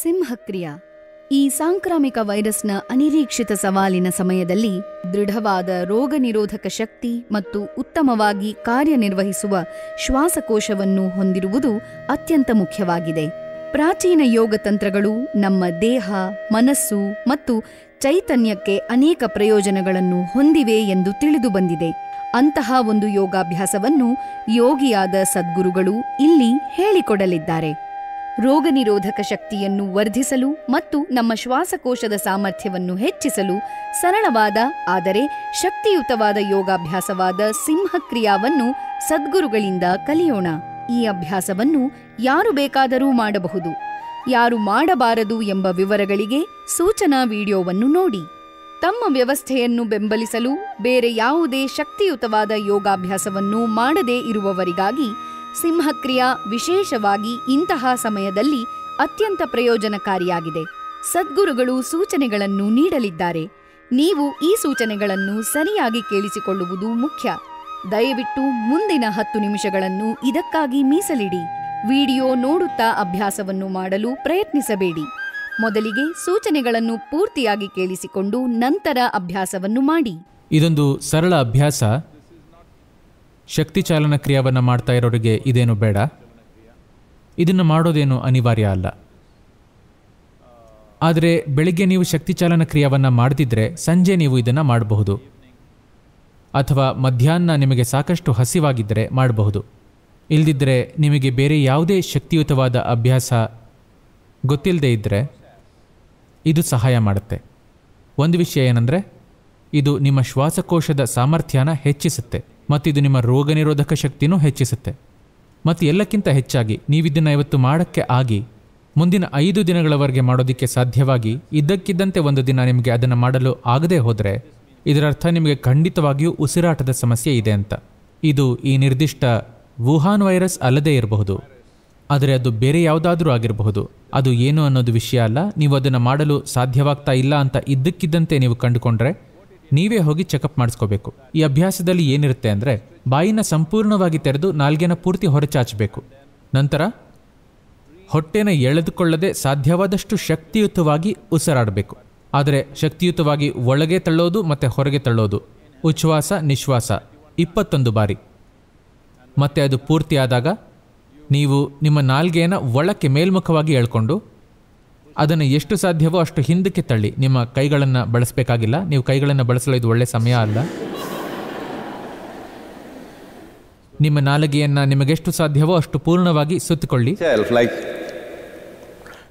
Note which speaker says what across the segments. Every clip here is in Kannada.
Speaker 1: ಸಿಂಹಕ್ರಿಯ ಈ ಸಾಂಕ್ರಾಮಿಕ ವೈರಸ್ನ ಅನಿರೀಕ್ಷಿತ ಸವಾಲಿನ ಸಮಯದಲ್ಲಿ ದೃಢವಾದ ರೋಗ ನಿರೋಧಕ ಶಕ್ತಿ ಮತ್ತು ಉತ್ತಮವಾಗಿ ಕಾರ್ಯನಿರ್ವಹಿಸುವ ಶ್ವಾಸಕೋಶವನ್ನು ಹೊಂದಿರುವುದು ಅತ್ಯಂತ ಮುಖ್ಯವಾಗಿದೆ ಪ್ರಾಚೀನ ಯೋಗ ತಂತ್ರಗಳು ನಮ್ಮ ದೇಹ ಮನಸ್ಸು ಮತ್ತು ಚೈತನ್ಯಕ್ಕೆ ಅನೇಕ ಪ್ರಯೋಜನಗಳನ್ನು ಹೊಂದಿವೆ ಎಂದು ತಿಳಿದು ಬಂದಿದೆ ಅಂತಹ ಒಂದು ಯೋಗಾಭ್ಯಾಸವನ್ನು ಯೋಗಿಯಾದ ಸದ್ಗುರುಗಳು ಇಲ್ಲಿ ಹೇಳಿಕೊಡಲಿದ್ದಾರೆ ರೋಗನಿರೋಧಕ ಶಕ್ತಿಯನ್ನು ವರ್ಧಿಸಲು ಮತ್ತು ನಮ್ಮ ಶ್ವಾಸಕೋಶದ ಸಾಮರ್ಥ್ಯವನ್ನು ಹೆಚ್ಚಿಸಲು ಸರಳವಾದ ಆದರೆ ಶಕ್ತಿಯುತವಾದ ಯೋಗಾಭ್ಯಾಸವಾದ ಸಿಂಹಕ್ರಿಯಾವನ್ನು ಸದ್ಗುರುಗಳಿಂದ ಕಲಿಯೋಣ ಈ ಅಭ್ಯಾಸವನ್ನು ಯಾರು ಬೇಕಾದರೂ ಮಾಡಬಹುದು ಯಾರು ಮಾಡಬಾರದು ಎಂಬ ವಿವರಗಳಿಗೆ ಸೂಚನಾ ವಿಡಿಯೋವನ್ನು ನೋಡಿ ತಮ್ಮ ವ್ಯವಸ್ಥೆಯನ್ನು ಬೆಂಬಲಿಸಲು ಬೇರೆ ಯಾವುದೇ ಶಕ್ತಿಯುತವಾದ ಯೋಗಾಭ್ಯಾಸವನ್ನು ಮಾಡದೇ ಇರುವವರಿಗಾಗಿ ಸಿಂಹಕ್ರಿಯ ವಿಶೇಷವಾಗಿ ಇಂತಹ ಸಮಯದಲ್ಲಿ ಅತ್ಯಂತ ಪ್ರಯೋಜನಕಾರಿಯಾಗಿದೆ ಸದ್ಗುರುಗಳು ಸೂಚನೆಗಳನ್ನು ನೀಡಲಿದ್ದಾರೆ ನೀವು ಈ ಸೂಚನೆಗಳನ್ನು ಸರಿಯಾಗಿ ಕೇಳಿಸಿಕೊಳ್ಳುವುದು ಮುಖ್ಯ ದಯವಿಟ್ಟು ಮುಂದಿನ ಹತ್ತು ನಿಮಿಷಗಳನ್ನು ಇದಕ್ಕಾಗಿ ಮೀಸಲಿಡಿ ವಿಡಿಯೋ ನೋಡುತ್ತಾ ಅಭ್ಯಾಸವನ್ನು ಮಾಡಲು ಪ್ರಯತ್ನಿಸಬೇಡಿ ಮೊದಲಿಗೆ ಸೂಚನೆಗಳನ್ನು ಪೂರ್ತಿಯಾಗಿ ಕೇಳಿಸಿಕೊಂಡು ನಂತರ ಅಭ್ಯಾಸವನ್ನು ಮಾಡಿ
Speaker 2: ಇದೊಂದು ಸರಳ ಅಭ್ಯಾಸ ಶಕ್ತಿ ಚಾಲನ ಕ್ರಿಯಾವನ್ನು ಮಾಡ್ತಾ ಇರೋರಿಗೆ ಇದೇನು ಬೇಡ ಇದನ್ನು ಮಾಡೋದೇನು ಅನಿವಾರ್ಯ ಅಲ್ಲ ಆದರೆ ಬೆಳಿಗ್ಗೆ ನೀವು ಶಕ್ತಿ ಚಾಲನ ಕ್ರಿಯಾವನ್ನು ಮಾಡದಿದ್ದರೆ ಸಂಜೆ ನೀವು ಇದನ್ನು ಮಾಡಬಹುದು ಅಥವಾ ಮಧ್ಯಾಹ್ನ ನಿಮಗೆ ಸಾಕಷ್ಟು ಹಸಿವಾಗಿದ್ದರೆ ಮಾಡಬಹುದು ಇಲ್ಲದಿದ್ದರೆ ನಿಮಗೆ ಬೇರೆ ಯಾವುದೇ ಶಕ್ತಿಯುತವಾದ ಅಭ್ಯಾಸ ಗೊತ್ತಿಲ್ಲದೆ ಇದ್ದರೆ ಇದು ಸಹಾಯ ಮಾಡುತ್ತೆ ಒಂದು ವಿಷಯ ಏನಂದರೆ ಇದು ನಿಮ್ಮ ಶ್ವಾಸಕೋಶದ ಸಾಮರ್ಥ್ಯನ ಹೆಚ್ಚಿಸುತ್ತೆ ಮತ್ತು ಇದು ನಿಮ್ಮ ನಿರೋಧಕ ಶಕ್ತಿನೂ ಹೆಚ್ಚಿಸುತ್ತೆ ಮತ್ತು ಎಲ್ಲಕ್ಕಿಂತ ಹೆಚ್ಚಾಗಿ ನೀವಿದ್ದನ್ನು ಇವತ್ತು ಮಾಡೋಕ್ಕೆ ಆಗಿ ಮುಂದಿನ ಐದು ದಿನಗಳವರೆಗೆ ಮಾಡೋದಕ್ಕೆ ಸಾಧ್ಯವಾಗಿ ಇದ್ದಕ್ಕಿದ್ದಂತೆ ಒಂದು ದಿನ ನಿಮಗೆ ಅದನ್ನು ಮಾಡಲು ಆಗದೇ ಹೋದರೆ ಇದರರ್ಥ ನಿಮಗೆ ಖಂಡಿತವಾಗಿಯೂ ಉಸಿರಾಟದ ಸಮಸ್ಯೆ ಇದೆ ಅಂತ ಇದು ಈ ನಿರ್ದಿಷ್ಟ ವುಹಾನ್ ವೈರಸ್ ಅಲ್ಲದೇ ಇರಬಹುದು ಆದರೆ ಅದು ಬೇರೆ ಯಾವುದಾದ್ರೂ ಆಗಿರಬಹುದು ಅದು ಏನು ಅನ್ನೋದು ವಿಷಯ ಅಲ್ಲ ನೀವು ಅದನ್ನು ಮಾಡಲು ಸಾಧ್ಯವಾಗ್ತಾ ಇಲ್ಲ ಅಂತ ಇದ್ದಕ್ಕಿದ್ದಂತೆ ನೀವು ಕಂಡುಕೊಂಡ್ರೆ ನೀವೇ ಹೋಗಿ ಚೆಕಪ್ ಮಾಡಿಸ್ಕೋಬೇಕು ಈ ಅಭ್ಯಾಸದಲ್ಲಿ ಏನಿರುತ್ತೆ ಅಂದರೆ ಬಾಯಿನ ಸಂಪೂರ್ಣವಾಗಿ ತೆರೆದು ನಾಲ್ಗೆನ ಪೂರ್ತಿ ಹೊರಚಾಚಬೇಕು ನಂತರ ಹೊಟ್ಟೆನ ಎಳೆದುಕೊಳ್ಳದೆ ಸಾಧ್ಯವಾದಷ್ಟು ಶಕ್ತಿಯುತವಾಗಿ ಉಸಿರಾಡಬೇಕು ಆದರೆ ಶಕ್ತಿಯುತವಾಗಿ ಒಳಗೆ ತಳ್ಳೋದು ಮತ್ತು ಹೊರಗೆ ತಳ್ಳೋದು ಉಚ್ಛ್ವಾಸ ನಿಶ್ವಾಸ ಇಪ್ಪತ್ತೊಂದು ಬಾರಿ ಮತ್ತೆ ಅದು ಪೂರ್ತಿಯಾದಾಗ ನೀವು ನಿಮ್ಮ ನಾಲ್ಗೆಯನ್ನು ಒಳಕ್ಕೆ ಮೇಲ್ಮುಖವಾಗಿ ಎಳ್ಕೊಂಡು ಅದನ್ನು ಎಷ್ಟು ಸಾಧ್ಯವೋ ಅಷ್ಟು ಹಿಂದಕ್ಕೆ ತಳ್ಳಿ ನಿಮ್ಮ ಕೈಗಳನ್ನು ಬಳಸಬೇಕಾಗಿಲ್ಲ ನೀವು ಕೈಗಳನ್ನು ಬಳಸಲು ಇದು ಒಳ್ಳೆಯ ಸಮಯ ಅಲ್ಲ ನಿಮ್ಮ ನಾಲಿಗೆಯನ್ನು ನಿಮಗೆಷ್ಟು ಸಾಧ್ಯವೋ ಅಷ್ಟು ಪೂರ್ಣವಾಗಿ ಸುತ್ತಿಕೊಳ್ಳಿ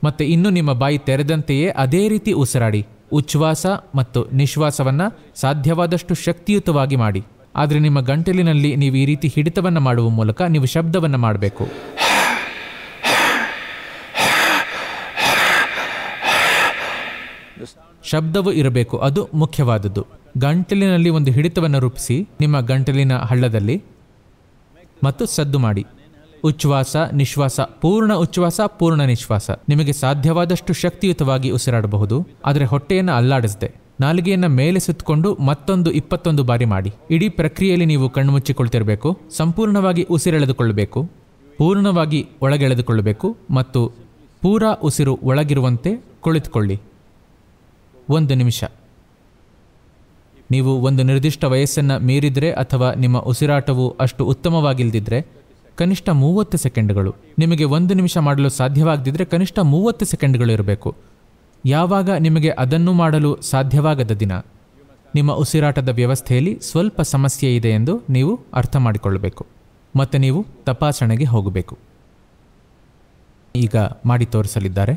Speaker 2: ಮತ್ತೆ ಇನ್ನು ನಿಮ್ಮ ಬಾಯಿ ತೆರೆದಂತೆಯೇ ಅದೇ ರೀತಿ ಉಸಿರಾಡಿ ಉಚ್ಛ್ವಾಸ ಮತ್ತು ನಿಶ್ವಾಸವನ್ನು ಸಾಧ್ಯವಾದಷ್ಟು ಶಕ್ತಿಯುತವಾಗಿ ಮಾಡಿ ಆದರೆ ನಿಮ್ಮ ಗಂಟಲಿನಲ್ಲಿ ನೀವು ಈ ರೀತಿ ಹಿಡಿತವನ್ನು ಮಾಡುವ ಮೂಲಕ ನೀವು ಶಬ್ದವನ್ನು ಮಾಡಬೇಕು ಶಬ್ದವೂ ಇರಬೇಕು ಅದು ಮುಖ್ಯವಾದದ್ದು ಗಂಟಲಿನಲ್ಲಿ ಒಂದು ಹಿಡಿತವನ್ನು ರೂಪಿಸಿ ನಿಮ್ಮ ಗಂಟಲಿನ ಹಳ್ಳದಲ್ಲಿ ಮತ್ತು ಸದ್ದು ಮಾಡಿ ಉಚ್ಛ್ವಾಸ ನಿಶ್ವಾಸ ಪೂರ್ಣ ಉಚ್ಛ್ವಾಸ ಪೂರ್ಣ ನಿಶ್ವಾಸ ನಿಮಗೆ ಸಾಧ್ಯವಾದಷ್ಟು ಶಕ್ತಿಯುತವಾಗಿ ಉಸಿರಾಡಬಹುದು ಆದರೆ ಹೊಟ್ಟೆಯನ್ನು ಅಲ್ಲಾಡಿಸದೆ ನಾಲಿಗೆಯನ್ನು ಮೇಲೆ ಸುತ್ತಕೊಂಡು ಮತ್ತೊಂದು ಇಪ್ಪತ್ತೊಂದು ಬಾರಿ ಮಾಡಿ ಇಡೀ ಪ್ರಕ್ರಿಯೆಯಲ್ಲಿ ನೀವು ಕಣ್ಮುಚ್ಚಿಕೊಳ್ತಿರಬೇಕು ಸಂಪೂರ್ಣವಾಗಿ ಉಸಿರೆಳೆದುಕೊಳ್ಳಬೇಕು ಪೂರ್ಣವಾಗಿ ಒಳಗೆಳೆದುಕೊಳ್ಳಬೇಕು ಮತ್ತು ಪೂರಾ ಉಸಿರು ಒಳಗಿರುವಂತೆ ಕುಳಿತುಕೊಳ್ಳಿ ಒಂದು ನಿಮಿಷ ನೀವು ಒಂದು ನಿರ್ದಿಷ್ಟ ವಯಸ್ಸನ್ನು ಮೀರಿದರೆ ಅಥವಾ ನಿಮ್ಮ ಉಸಿರಾಟವು ಅಷ್ಟು ಉತ್ತಮವಾಗಿಲ್ಲದಿದ್ದರೆ ಕನಿಷ್ಠ ಮೂವತ್ತು ಸೆಕೆಂಡ್ಗಳು ನಿಮಗೆ ಒಂದು ನಿಮಿಷ ಮಾಡಲು ಸಾಧ್ಯವಾಗದಿದ್ದರೆ ಕನಿಷ್ಠ ಮೂವತ್ತು ಸೆಕೆಂಡ್ಗಳು ಇರಬೇಕು ಯಾವಾಗ ನಿಮಗೆ ಅದನ್ನು ಮಾಡಲು ಸಾಧ್ಯವಾಗದ ದಿನ ನಿಮ್ಮ ಉಸಿರಾಟದ ವ್ಯವಸ್ಥೆಯಲ್ಲಿ ಸ್ವಲ್ಪ ಸಮಸ್ಯೆ ಇದೆ ಎಂದು ನೀವು ಅರ್ಥ ಮಾಡಿಕೊಳ್ಳಬೇಕು ಮತ್ತು ನೀವು ತಪಾಸಣೆಗೆ ಹೋಗಬೇಕು ಈಗ ಮಾಡಿ ತೋರಿಸಲಿದ್ದಾರೆ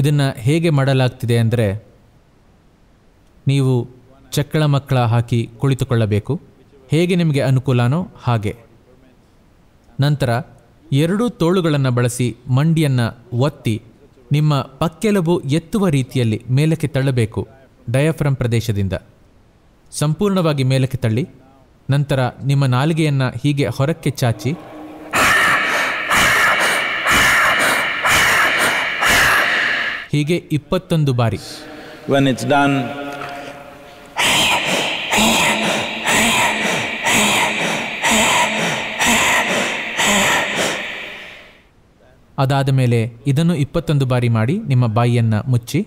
Speaker 2: ಇದನ್ನು ಹೇಗೆ ಮಾಡಲಾಗ್ತಿದೆ ಅಂದರೆ ನೀವು ಚಕ್ಕಳ ಮಕ್ಕಳ ಹಾಕಿ ಕುಳಿತುಕೊಳ್ಳಬೇಕು ಹೇಗೆ ನಿಮಗೆ ಅನುಕೂಲನೋ ಹಾಗೆ ನಂತರ ಎರಡೂ ತೋಳುಗಳನ್ನು ಬಳಸಿ ಮಂಡಿಯನ್ನು ಒತ್ತಿ ನಿಮ್ಮ ಪಕ್ಕೆಲುಬು ಎತ್ತುವ ರೀತಿಯಲ್ಲಿ ಮೇಲಕ್ಕೆ ತಳ್ಳಬೇಕು ಡಯಾಫ್ರಮ್ ಪ್ರದೇಶದಿಂದ ಸಂಪೂರ್ಣವಾಗಿ ಮೇಲಕ್ಕೆ ತಳ್ಳಿ ನಂತರ ನಿಮ್ಮ ನಾಲಿಗೆಯನ್ನು ಹೀಗೆ ಹೊರಕ್ಕೆ ಚಾಚಿ ಹೀಗೆ ಇಪ್ಪತ್ತೊಂದು ಬಾರಿ ವೆನ್ ಇಟ್ಸ್ ಡನ್ ಅದಾದ ಮೇಲೆ ಇದನ್ನು ಇಪ್ಪತ್ತೊಂದು ಬಾರಿ ಮಾಡಿ ನಿಮ್ಮ ಬಾಯಿಯನ್ನು ಮುಚ್ಚಿ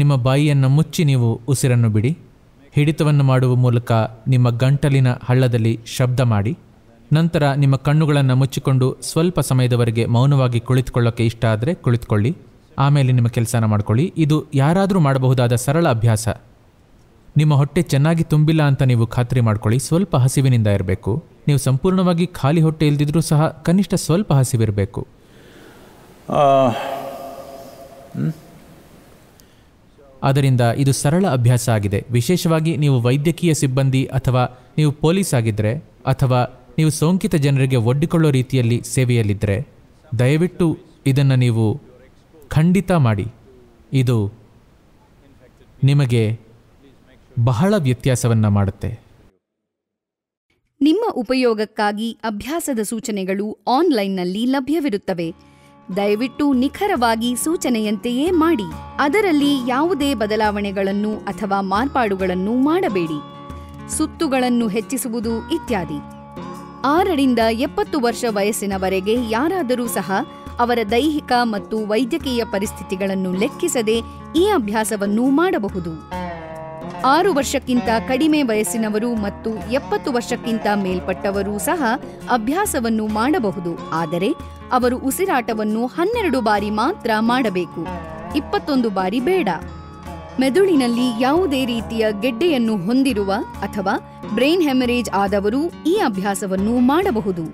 Speaker 2: ನಿಮ್ಮ ಬಾಯಿಯನ್ನು ಮುಚ್ಚಿ ನೀವು ಉಸಿರನ್ನು ಬಿಡಿ ಹಿಡಿತವನ್ನು ಮಾಡುವ ಮೂಲಕ ನಿಮ್ಮ ಗಂಟಲಿನ ಹಳ್ಳದಲ್ಲಿ ಶಬ್ದ ಮಾಡಿ ನಂತರ ನಿಮ್ಮ ಕಣ್ಣುಗಳನ್ನು ಮುಚ್ಚಿಕೊಂಡು ಸ್ವಲ್ಪ ಸಮಯದವರೆಗೆ ಮೌನವಾಗಿ ಕುಳಿತುಕೊಳ್ಳೋಕ್ಕೆ ಇಷ್ಟ ಆದರೆ ಕುಳಿತುಕೊಳ್ಳಿ ಆಮೇಲೆ ನಿಮ್ಮ ಕೆಲಸನ ಮಾಡಿಕೊಳ್ಳಿ ಇದು ಯಾರಾದರೂ ಮಾಡಬಹುದಾದ ಸರಳ ಅಭ್ಯಾಸ ನಿಮ್ಮ ಹೊಟ್ಟೆ ಚೆನ್ನಾಗಿ ತುಂಬಿಲ್ಲ ಅಂತ ನೀವು ಖಾತ್ರಿ ಮಾಡಿಕೊಳ್ಳಿ ಸ್ವಲ್ಪ ಹಸಿವಿನಿಂದ ಇರಬೇಕು ನೀವು ಸಂಪೂರ್ಣವಾಗಿ ಖಾಲಿ ಹೊಟ್ಟೆ ಇಲ್ದಿದ್ರೂ ಸಹ ಕನಿಷ್ಠ ಸ್ವಲ್ಪ ಹಸಿವಿರಬೇಕು ಆದ್ದರಿಂದ ಇದು ಸರಳ ಅಭ್ಯಾಸ ಆಗಿದೆ ವಿಶೇಷವಾಗಿ ನೀವು ವೈದ್ಯಕೀಯ ಸಿಬ್ಬಂದಿ ಅಥವಾ ನೀವು ಪೊಲೀಸ್ ಆಗಿದ್ದರೆ ಅಥವಾ ನೀವು ಸೋಂಕಿತ ಜನರಿಗೆ ಒಡ್ಡಿಕೊಳ್ಳೋ ರೀತಿಯಲ್ಲಿ ಸೇವೆಯಲ್ಲಿದ್ದರೆ ದಯವಿಟ್ಟು ಇದನ್ನು ನೀವು ಖಂಡಿತ ಮಾಡಿ ಇದು ನಿಮಗೆ ಬಹಳ ವ್ಯತ್ಯಾಸವನ್ನು ಮಾಡುತ್ತೆ
Speaker 1: ನಿಮ್ಮ ಉಪಯೋಗಕ್ಕಾಗಿ ಅಭ್ಯಾಸದ ಸೂಚನೆಗಳು ಆನ್ಲೈನ್ನಲ್ಲಿ ಲಭ್ಯವಿರುತ್ತವೆ ದಯವಿಟ್ಟು ನಿಖರವಾಗಿ ಸೂಚನೆಯಂತೆಯೇ ಮಾಡಿ ಅದರಲ್ಲಿ ಯಾವುದೇ ಬದಲಾವಣೆಗಳನ್ನು ಅಥವಾ ಮಾರ್ಪಾಡುಗಳನ್ನು ಮಾಡಬೇಡಿ ಸುತ್ತುಗಳನ್ನು ಹೆಚ್ಚಿಸುವುದು ಇತ್ಯಾದಿ ಆರರಿಂದ ಎಪ್ಪತ್ತು ವರ್ಷ ವಯಸ್ಸಿನವರೆಗೆ ಯಾರಾದರೂ ಸಹ ಅವರ ದೈಹಿಕ ಮತ್ತು ವೈದ್ಯಕೀಯ ಪರಿಸ್ಥಿತಿಗಳನ್ನು ಲೆಕ್ಕಿಸದೆ ಈ ಅಭ್ಯಾಸವನ್ನು ಮಾಡಬಹುದು ಆರು ವರ್ಷಕ್ಕಿಂತ ಕಡಿಮೆ ವಯಸ್ಸಿನವರು ಮತ್ತು ಎಪ್ಪತ್ತು ವರ್ಷಕ್ಕಿಂತ ಮೇಲ್ಪಟ್ಟವರು ಸಹ ಅಭ್ಯಾಸವನ್ನು ಮಾಡಬಹುದು ಆದರೆ ಅವರು ಉಸಿರಾಟವನ್ನು ಹನ್ನೆರಡು ಬಾರಿ ಮಾತ್ರ ಮಾಡಬೇಕು ಇಪ್ಪತ್ತೊಂದು ಬಾರಿ ಬೇಡ ಮೆದುಳಿನಲ್ಲಿ ಯಾವುದೇ ರೀತಿಯ ಗೆಡ್ಡೆಯನ್ನು ಹೊಂದಿರುವ ಅಥವಾ ಬ್ರೈನ್ ಹೆಮರೇಜ್ ಆದವರು ಈ ಅಭ್ಯಾಸವನ್ನು ಮಾಡಬಹುದು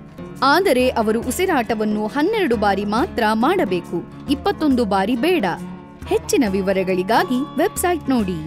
Speaker 1: ಆದರೆ ಅವರು ಉಸಿರಾಟವನ್ನು ಹನ್ನೆರಡು ಬಾರಿ ಮಾತ್ರ ಮಾಡಬೇಕು ಇಪ್ಪತ್ತೊಂದು ಬಾರಿ ಬೇಡ ಹೆಚ್ಚಿನ ವಿವರಗಳಿಗಾಗಿ ವೆಬ್ಸೈಟ್ ನೋಡಿ